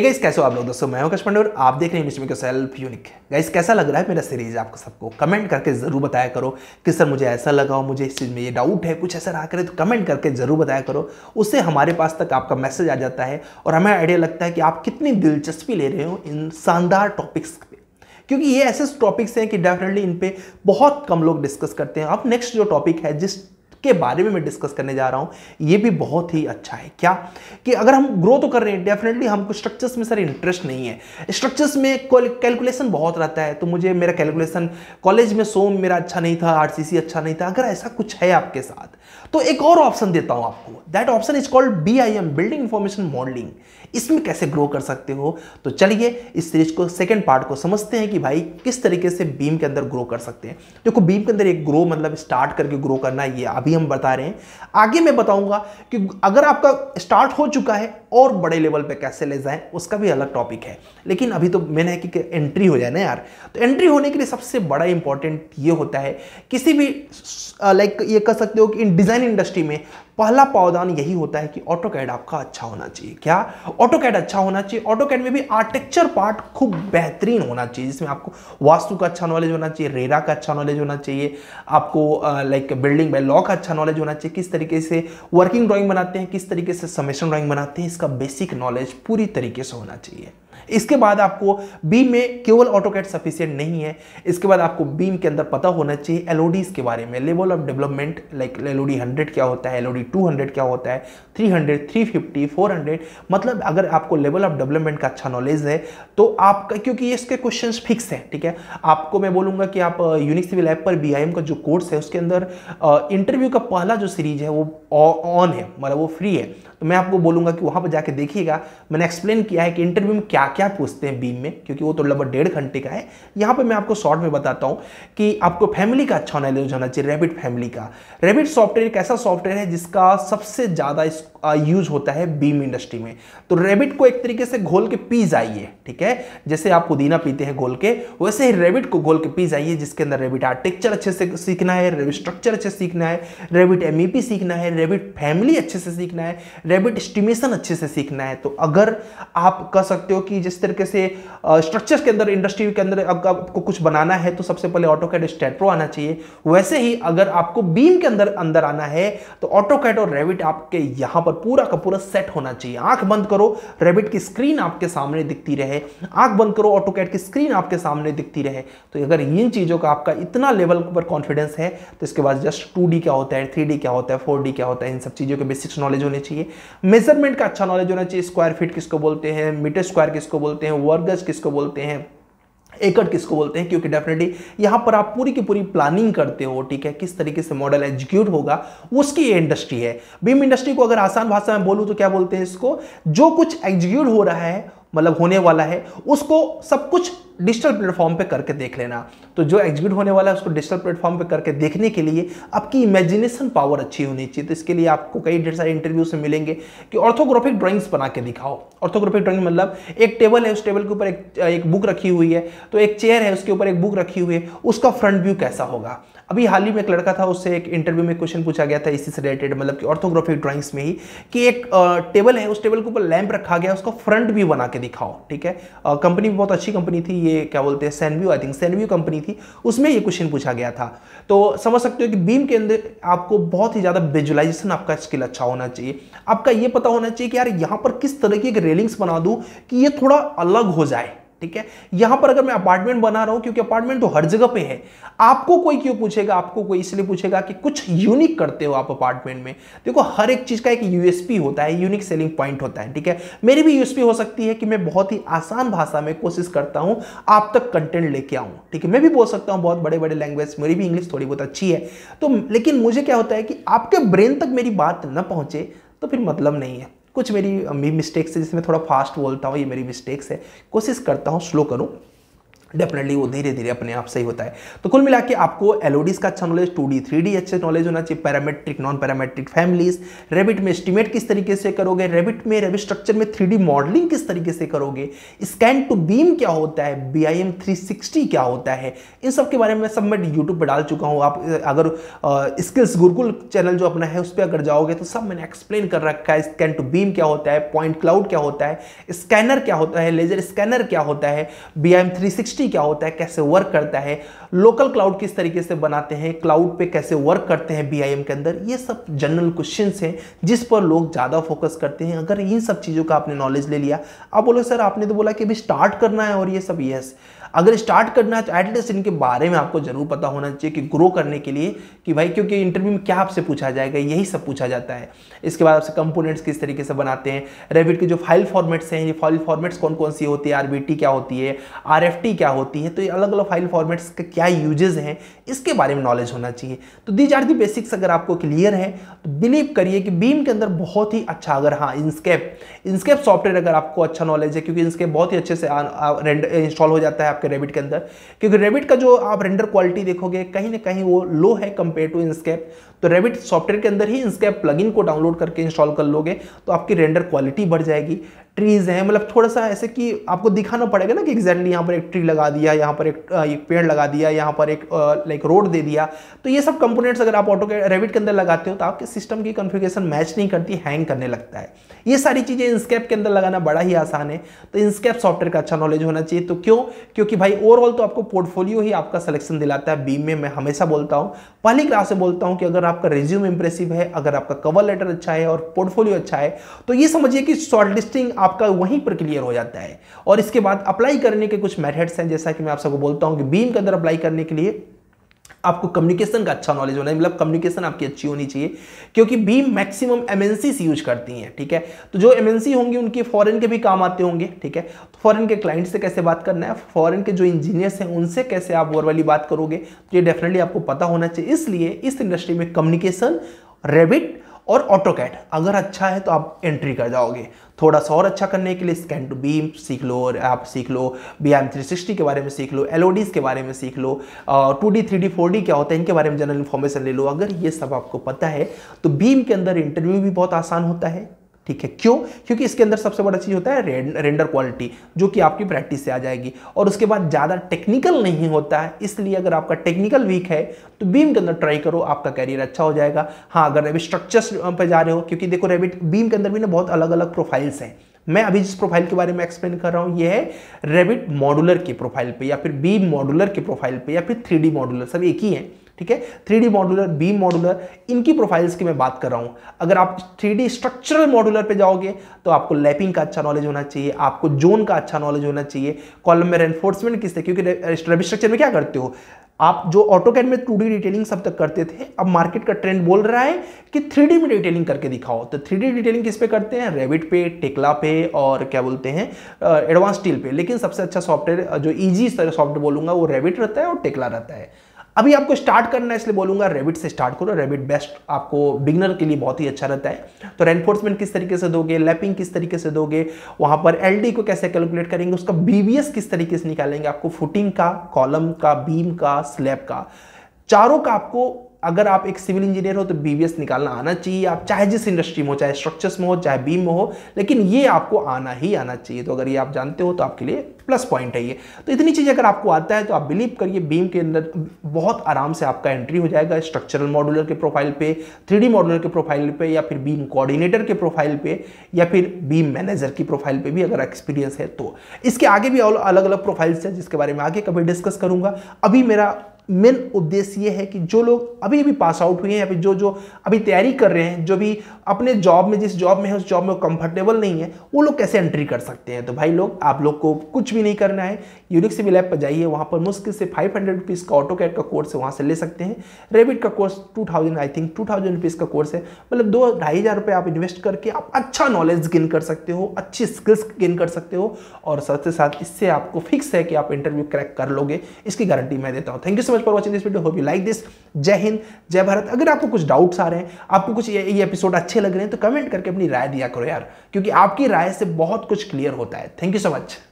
Guys कैसे हो आप लोग दोस्तों मैं हूं और आप देख रहे हैं सेल्फ यूनिक गाइस कैसा लग रहा है मेरा सीरीज आपको सबको कमेंट करके जरूर बताया करो कि सर मुझे ऐसा लगा हो मुझे इस चीज़ में ये डाउट है कुछ ऐसा रहा करे तो कमेंट करके जरूर बताया करो उससे हमारे पास तक आपका मैसेज आ जाता है और हमें आइडिया लगता है कि आप कितनी दिलचस्पी ले रहे हो इन शानदार टॉपिक्स पे क्योंकि ये ऐसे टॉपिक्स हैं कि डेफिनेटली इन पे बहुत कम लोग डिस्कस करते हैं अब नेक्स्ट जो टॉपिक है जिस के बारे में मैं डिस्कस करने जा रहा हूँ ये भी बहुत ही अच्छा है क्या कि अगर हम ग्रो तो कर रहे हैं डेफिनेटली हमको स्ट्रक्चर्स में सर इंटरेस्ट नहीं है स्ट्रक्चर्स में कैलकुलेशन बहुत रहता है तो मुझे मेरा कैलकुलेशन कॉलेज में सो मेरा अच्छा नहीं था आर अच्छा नहीं था अगर ऐसा कुछ है आपके साथ तो एक और ऑप्शन देता हूँ आपको that option is called B I M building information modeling इसमें कैसे ग्रो कर सकते हो तो चलिए इस सीरीज को सेकेंड पार्ट को समझते हैं कि भाई किस तरीके से बीम के अंदर ग्रो कर सकते हैं देखो बीम के अंदर एक ग्रो मतलब स्टार्ट करके ग्रो करना ये अभी अभी हम बता रहे हैं आगे मैं बताऊंगा कि अगर आपका स्टार्ट हो चुका है और बड़े लेवल पे कैसे ले जाएं उसका भी अलग टॉपिक है लेकिन अभी तो मैंने है कि एंट्री हो जाए ना यार तो एंट्री होने के लिए सबसे बड़ा इंपॉर्टेंट ये होता है किसी भी लाइक ये कह सकते हो कि इन डिज़ाइन इंडस्ट्री में पहला पावधान यही होता है कि ऑटो कैड आपका अच्छा होना चाहिए क्या ऑटो कैड अच्छा होना चाहिए ऑटो कैड में भी आर्टेक्चर पार्ट खूब बेहतरीन होना चाहिए जिसमें आपको वास्तु का अच्छा नॉलेज होना चाहिए रेरा का अच्छा नॉलेज होना चाहिए आपको लाइक बिल्डिंग बाय लॉ का अच्छा नॉलेज होना चाहिए किस तरीके से वर्किंग ड्रॉइंग बनाते हैं किस तरीके से समेशन ड्रॉइंग बनाते हैं इसका बेसिक नॉलेज पूरी तरीके से होना चाहिए इसके बाद आपको बीम में केवल ऑटोकैट सफिशियंट नहीं है इसके बाद आपको बीम के अंदर पता होना चाहिए एलओडीज के बारे में level of development like LOD hundred क्या होता है एलओडी टू हंड्रेड क्या होता है three hundred three fifty four hundred मतलब अगर आपको लेवल ऑफ डेवलपमेंट का अच्छा नॉलेज है तो आपका क्योंकि इसके क्वेश्चन फिक्स है ठीक है आपको मैं बोलूंगा कि आप यूनिक सिविल ऐप पर बी का जो कोर्स है उसके अंदर इंटरव्यू uh, का पहला जो सीरीज है वो ऑन है मतलब वो फ्री है तो मैं आपको बोलूंगा कि वहां पर जाके देखिएगा मैंने एक्सप्लेन किया है कि इंटरव्यू में क्या क्या पूछते हैं बीम में क्योंकि वो तो लगभग डेढ़ घंटे का है यहाँ पर मैं आपको शॉर्ट में बताता हूँ कि आपको फैमिली का अच्छा नॉलेज होना चाहिए रेबिट फैमिली का रेबिट सॉफ्टवेयर एक ऐसा सॉफ्टवेयर है जिसका सबसे ज़्यादा यूज होता है बीम इंडस्ट्री में तो रेबिट को एक तरीके से घोल के पी जाइए ठीक है जैसे आप पुदीना पीते हैं घोल के वैसे ही रेबिट को घोल के पी जाइए जिसके अंदर रेबिट आर्टिक्चर अच्छे से सीखना है रेबिट स्ट्रक्चर अच्छे से सीखना है रेबिट एम सीखना है रेबिट फैमिली अच्छे से सीखना है रेबिट स्टिमेशन अच्छे से सीखना है तो अगर आप कह सकते हो कि जिस तरीके से स्ट्रक्चर के अंदर इंडस्ट्री के अंदर आपको कुछ बनाना है तो सबसे पहले ऑटो कैड स्टेट्रो आना चाहिए वैसे ही अगर आपको बीम के अंदर अंदर आना है तो ऑटो कैड और रेबिट आपके यहां पर और पूरा का पूरा सेट होना चाहिए आंख बंद करो रेबिट की स्क्रीन आपके सामने दिखती रहे आंख बंद करो ऑटो कैट की स्क्रीन आपके सामने दिखती रहे तो अगर इन चीज़ों का आपका इतना लेवल पर कॉन्फिडेंस है तो इसके बाद जस्ट टू क्या होता है थ्री क्या होता है फोर क्या होता है इन सब चीज़ों के बेसिक्स नॉलेज होने चाहिए मेजरमेंट का अच्छा नॉलेज होना चाहिए स्क्वायर फिट किसको बोलते हैं मीटर स्क्वायर किसको बोलते हैं वर्गज किसको बोलते हैं एकड़ किसको बोलते हैं क्योंकि डेफिनेटली यहाँ पर आप पूरी की पूरी प्लानिंग करते हो ठीक है किस तरीके से मॉडल एग्जीक्यूट होगा उसकी ये इंडस्ट्री है बीम इंडस्ट्री को अगर आसान भाषा में बोलूँ तो क्या बोलते हैं इसको जो कुछ एग्जीक्यूट हो रहा है मतलब होने वाला है उसको सब कुछ डिजिटल प्लेटफॉर्म पे करके देख लेना तो जो एग्जीक्यूट होने वाला है उसको डिजिटल प्लेटफॉर्म पे करके देखने के लिए आपकी इमेजिनेशन पावर अच्छी होनी चाहिए तो इसके लिए आपको कई ढेर सारे इंटरव्यू से मिलेंगे कि ऑर्थोग्राफिक ड्राइंग्स बना के दिखाओ ऑर्थोग्राफिक ड्राइंग मतलब एक टेबल है उस टेबल के ऊपर एक, एक बुक रखी हुई है तो एक चेयर है उसके ऊपर एक बुक रखी हुई है उसका फ्रंट व्यू कैसा होगा अभी हाल ही में एक लड़का था उससे एक इंटरव्यू में क्वेश्चन पूछा गया था इसी से रिलेटेड मतलब कि ऑर्थोग्राफिक ड्राइंग्स में ही कि एक टेबल है उस टेबल के ऊपर लैंप रखा गया उसका फ्रंट व्यू बना के दिखाओ ठीक है कंपनी बहुत अच्छी कंपनी थी ये क्या बोलते हैं सैनव्यू आई थिंक सैनव्यू कंपनी थी उसमें ये क्वेश्चन पूछा गया था तो समझ सकते हो कि बीम के अंदर आपको बहुत ही ज़्यादा विजुलाइजेशन आपका स्किल अच्छा होना चाहिए आपका ये पता होना चाहिए कि यार यहाँ पर किस तरह की एक रेलिंग्स बना दूँ कि ये थोड़ा अलग हो जाए ठीक है यहां पर अगर मैं अपार्टमेंट बना रहा हूं क्योंकि अपार्टमेंट तो हर जगह पे है आपको कोई क्यों पूछेगा आपको कोई इसलिए पूछेगा कि कुछ यूनिक करते हो आप अपार्टमेंट में देखो हर एक चीज का एक यूएसपी होता है यूनिक सेलिंग पॉइंट होता है ठीक है मेरी भी यूएसपी हो सकती है कि मैं बहुत ही आसान भाषा में कोशिश करता हूं आप तक कंटेंट लेके आऊं ठीक है मैं भी बोल सकता हूं बहुत बड़े बड़े लैंग्वेज मेरी भी इंग्लिश थोड़ी बहुत अच्छी है तो लेकिन मुझे क्या होता है कि आपके ब्रेन तक मेरी बात न पहुंचे तो फिर मतलब नहीं है कुछ मेरी मिस्टेक्स है जिसमें थोड़ा फास्ट बोलता हूँ ये मेरी मिस्टेक्स है कोशिश करता हूँ स्लो करूँ डेफिनेटली वो धीरे धीरे अपने आप सही होता है तो कुल मिला के आपको एलओडीज का अच्छा knowledge two D three D अच्छे नॉलेज होना चाहिए parametric non parametric families Revit में एस्टिमेट किस तरीके से करोगे रेबिट में रेबिट स्ट्रक्चर में थ्री डी मॉडलिंग किस तरीके से करोगे स्कैन टू बीम क्या होता है B I M three sixty क्या होता है इन सब के बारे में सब मैं यूट्यूब पर डाल चुका हूँ आप अगर स्किल्स गुरुकुल चैनल जो अपना है उस पर अगर जाओगे तो सब मैंने एक्सप्लेन कर रखा है स्कैन टू बीम क्या होता है पॉइंट क्लाउड क्या होता है स्कैनर क्या होता है लेजर स्कैनर क्या होता है B I M three sixty NXT क्या होता है कैसे वर्क करता है लोकल क्लाउड किस तरीके से बनाते हैं क्लाउड पे कैसे वर्क करते हैं बीआईएम के अंदर ये सब जनरल क्वेश्चन हैं जिस पर लोग ज़्यादा फोकस करते हैं अगर इन सब चीज़ों का आपने नॉलेज ले लिया आप बोलो सर आपने तो बोला कि अभी स्टार्ट करना है और ये सब यस yes. अगर स्टार्ट करना है तो एटलीस्ट इनके बारे में आपको जरूर पता होना चाहिए कि ग्रो करने के लिए कि भाई क्योंकि इंटरव्यू में क्या आपसे पूछा जाएगा यही सब पूछा जाता है इसके बाद आपसे कंपोनेंट्स किस तरीके से बनाते हैं रेविट के जो फाइल फॉर्मेट्स हैं ये फाइल फॉर्मेट्स कौन कौन सी होती है आर क्या होती है आर क्या होती है तो ये अलग अलग फाइल फॉर्मेट्स के क्या यूजेज हैं इसके बारे में नॉलेज होना चाहिए तो दीज आर दी बेसिक्स अगर आपको क्लियर है तो बिलीव करिए कि बीम के अंदर बहुत ही अच्छा अगर हाँ इंस्केप इंस्केप सॉफ्टवेयर अगर आपको अच्छा नॉलेज है क्योंकि इंस्केप बहुत ही अच्छे से इंस्टॉल हो जाता है आपके रेबिट के अंदर क्योंकि रेबिट का जो आप रेंडर क्वालिटी देखोगे कहीं ना कहीं वो लो है कंपेयर टू इंस्केप तो रेबिट सॉफ्टवेयर के अंदर ही इंस्केप प्लगइन को डाउनलोड करके इंस्टॉल कर लोगे तो आपकी रेंडर क्वालिटी बढ़ जाएगी ट्रीज़ हैं मतलब थोड़ा सा ऐसे कि आपको दिखाना पड़ेगा ना कि एग्जैक्टली यहाँ पर एक ट्री लगा दिया यहाँ पर एक, एक पेड़ लगा दिया यहाँ पर एक लाइक रोड दे दिया तो ये सब कंपोनेंट्स अगर आप ऑटो के रेविट के अंदर लगाते हो तो आपके सिस्टम की कॉन्फ़िगरेशन मैच नहीं करती हैंग करने लगता है ये सारी चीज़ें इंस्केप के अंदर लगाना बड़ा ही आसान है तो इंस्केप सॉफ्टवेयर का अच्छा नॉलेज होना चाहिए तो क्यों क्योंकि भाई ओवरऑल तो आपको पोर्टफोलियो ही आपका सिलेक्शन दिलाता है बीम में मैं हमेशा बोलता हूँ पहली क्लास से बोलता हूँ कि अगर आपका रिज्यूम इंप्रेसिव है अगर आपका कवर लेटर अच्छा है और पोर्टफोलियो अच्छा है तो ये समझिए कि शॉर्ट लिस्टिंग आपका वहीं पर क्लियर हो जाता है और इसके बाद अप्लाई करने के कुछ मेथड्स हैं जैसा कि मैं आप सबको बोलता हूँ कि बीम के अंदर अप्लाई करने के लिए आपको कम्युनिकेशन का अच्छा नॉलेज होना है मतलब कम्युनिकेशन आपकी अच्छी होनी चाहिए क्योंकि बीम मैक्सिमम एमएनसी यूज करती हैं ठीक है तो जो एमएनसी होंगी उनके फॉरेन के भी काम आते होंगे ठीक है तो फॉरेन के क्लाइंट से कैसे बात करना है फॉरेन के जो इंजीनियर्स हैं उनसे कैसे आप वाली बात करोगे तो ये डेफिनेटली आपको पता होना चाहिए इसलिए इस इंडस्ट्री में कम्युनिकेशन रेबिट और ऑटो कैट अगर अच्छा है तो आप एंट्री कर जाओगे थोड़ा सा और अच्छा करने के लिए स्कैन टू बीम सीख लो और आप सीख लो बी एम थ्री सिक्सटी के बारे में सीख लो एल के बारे में सीख लो two D three D four D क्या होता है इनके बारे में जनरल इन्फॉर्मेशन ले लो अगर ये सब आपको पता है तो बीम के अंदर इंटरव्यू भी बहुत आसान होता है ठीक है क्यों क्योंकि इसके अंदर सबसे बड़ा चीज़ होता है रेंडर क्वालिटी जो कि आपकी प्रैक्टिस से आ जाएगी और उसके बाद ज़्यादा टेक्निकल नहीं होता है इसलिए अगर आपका टेक्निकल वीक है तो बीम के अंदर ट्राई करो आपका कैरियर अच्छा हो जाएगा हाँ अगर रेबिट स्ट्रक्चर्स पर जा रहे हो क्योंकि देखो रेबिट बीम के अंदर भी ना बहुत अलग अलग प्रोफाइल्स हैं मैं अभी जिस प्रोफाइल के बारे में एक्सप्लेन कर रहा हूँ ये है रेबिट मॉडुलर के प्रोफाइल पे या फिर बीम मॉडुलर के प्रोफाइल पे या फिर थ्री मॉडुलर सब एक ही है ठीक है three D modular beam modular इनकी प्रोफाइल्स की मैं बात कर रहा हूँ अगर आप थ्री डी स्ट्रक्चरल मॉडुलर पे जाओगे तो आपको लैपिंग का अच्छा नॉलेज होना चाहिए आपको जोन का अच्छा नॉलेज होना चाहिए कॉलम में रेनफोर्समेंट किससे क्योंकि स्ट्रक्चर में क्या करते हो आप जो कैड में टू डिटेलिंग सब तक करते थे अब मार्केट का ट्रेंड बोल रहा है कि थ्री में डिटेलिंग करके दिखाओ तो थ्री डिटेलिंग किस पे करते हैं रेबिट पे टेकला पे और क्या बोलते हैं एडवांस स्टील पे लेकिन सबसे अच्छा सॉफ्टवेयर जो ईजी सॉफ्टवेयर बोलूंगा वो रेबिट रहता है और टेकला रहता है अभी आपको स्टार्ट करना है इसलिए बोलूंगा रेबिट से स्टार्ट करो रेबिट बेस्ट आपको बिगनर के लिए बहुत ही अच्छा रहता है तो रेनफोर्समेंट किस तरीके से दोगे लैपिंग किस तरीके से दोगे वहां पर एलडी को कैसे कैलकुलेट करेंगे उसका बीवीएस किस तरीके से निकालेंगे आपको फुटिंग का कॉलम का बीम का स्लैब का चारों का आपको अगर आप एक सिविल इंजीनियर हो तो बीबीएस निकालना आना चाहिए आप चाहे जिस इंडस्ट्री में हो चाहे स्ट्रक्चर्स में हो चाहे बीम में हो लेकिन ये आपको आना ही आना चाहिए तो अगर ये आप जानते हो तो आपके लिए प्लस पॉइंट है ये तो इतनी चीज़ अगर आपको आता है तो आप बिलीव करिए बीम के अंदर बहुत आराम से आपका एंट्री हो जाएगा स्ट्रक्चरल मॉडुलर के प्रोफाइल पे थ्री मॉडुलर के प्रोफाइल पे या फिर बीम कोऑर्डिनेटर के प्रोफाइल पे या फिर बीम मैनेजर की प्रोफाइल पे भी अगर एक्सपीरियंस है तो इसके आगे भी अलग अलग प्रोफाइल्स हैं जिसके बारे में आगे कभी डिस्कस करूंगा अभी मेरा मेन उद्देश्य ये है कि जो लोग अभी भी पास आउट हुए हैं या फिर जो जो अभी तैयारी कर रहे हैं जो भी अपने जॉब में जिस जॉब में है उस जॉब में कंफर्टेबल नहीं है वो लोग कैसे एंट्री कर सकते हैं तो भाई लोग आप लोग को कुछ भी नहीं करना है यूनिक सिविल ऐप पर जाइए वहाँ पर मुश्किल से फाइव हंड्रेड रुपीज़ का ऑटो कैट का कोर्स है वहाँ से ले सकते हैं रेबिट का course two thousand I think two thousand rupees का कोर्स है मतलब दो ढाई हज़ार रुपये आप इन्वेस्ट करके आप अच्छा नॉलेज गेन कर सकते हो अच्छी स्किल्स गेन कर सकते हो और साथ ही साथ इससे आपको फिक्स है कि आप इंटरव्यू क्रैक कर लोगे इसकी गारंटी मैं देता हूँ thank you so much for watching this video hope you like this जय हिंद जय भारत अगर आपको कुछ डाउट्स आ रहे हैं आपको कुछ ये, ये एपिसोड अच्छे लग रहे हैं तो कमेंट करके अपनी राय दिया करो यार क्योंकि आपकी राय से बहुत कुछ क्लियर होता है थैंक यू सो मच